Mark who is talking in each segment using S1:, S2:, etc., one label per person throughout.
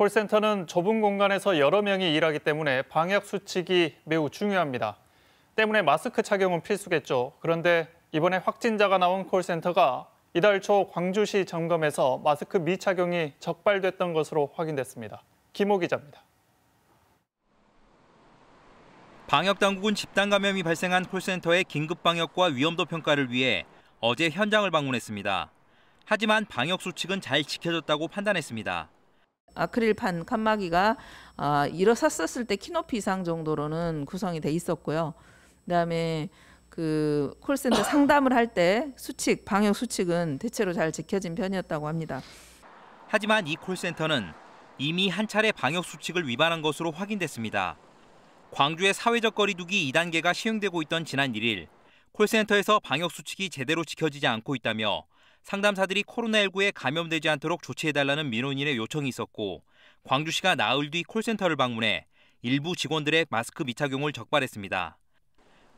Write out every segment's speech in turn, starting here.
S1: 콜센터는 좁은 공간에서 여러 명이 일하기 때문에 방역 수칙이 매우 중요합니다. 때문에 마스크 착용은 필수겠죠. 그런데 이번에 확진자가 나온 콜센터가 이달 초 광주시 점검에서 마스크 미착용이 적발됐던 것으로 확인됐습니다. 김호 기자입니다.
S2: 방역당국은 집단 감염이 발생한 콜센터의 긴급 방역과 위험도 평가를 위해 어제 현장을 방문했습니다. 하지만 방역 수칙은 잘 지켜졌다고 판단했습니다.
S3: 아크릴판 칸막이가 아, 일어섰었을 때 키높이 이상 정도로는 구성이 돼 있었고요. 그다음에 그 콜센터 상담을 할 때 수칙, 방역 수칙은 대체로 잘 지켜진 편이었다고 합니다.
S2: 하지만 이 콜센터는 이미 한 차례 방역 수칙을 위반한 것으로 확인됐습니다. 광주의 사회적 거리두기 2단계가 시행되고 있던 지난 1일 콜센터에서 방역 수칙이 제대로 지켜지지 않고 있다며 상담사들이 코로나19에 감염되지 않도록 조치해달라는 민원인의 요청이 있었고 광주시가 나흘 뒤 콜센터를 방문해 일부 직원들의 마스크 미착용을 적발했습니다.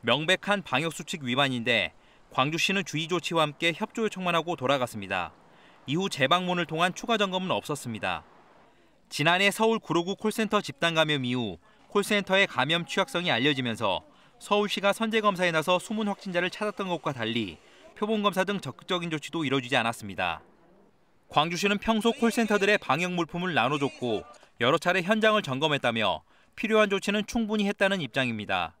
S2: 명백한 방역수칙 위반인데 광주시는 주의 조치와 함께 협조 요청만 하고 돌아갔습니다. 이후 재방문을 통한 추가 점검은 없었습니다. 지난해 서울 구로구 콜센터 집단 감염 이후 콜센터의 감염 취약성이 알려지면서 서울시가 선제 검사에 나서 숨은 확진자를 찾았던 것과 달리 표본 검사 등 적극적인 조치도 이루어지지 않았습니다. 광주시는 평소 콜센터들의 방역 물품을 나눠줬고 여러 차례 현장을 점검했다며 필요한 조치는 충분히 했다는
S4: 입장입니다.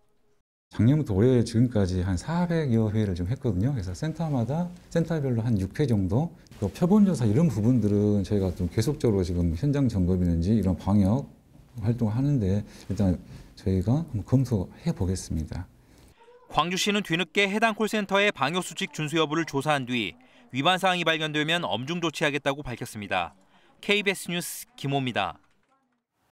S4: 작년부터 올해 지금까지 한 400여 회를 좀 했거든요. 그래서 센터마다 센터별로 한 6회 정도 그 표본조사 이런 부분들은 저희가 좀 계속적으로 지금 현장 점검이든지 이런 방역 활동을 하는데 일단 저희가 검토해 보겠습니다.
S2: 광주시는 뒤늦게 해당 콜센터의 방역수칙 준수 여부를 조사한 뒤 위반 사항이 발견되면 엄중 조치하겠다고 밝혔습니다. KBS 뉴스 김호입니다.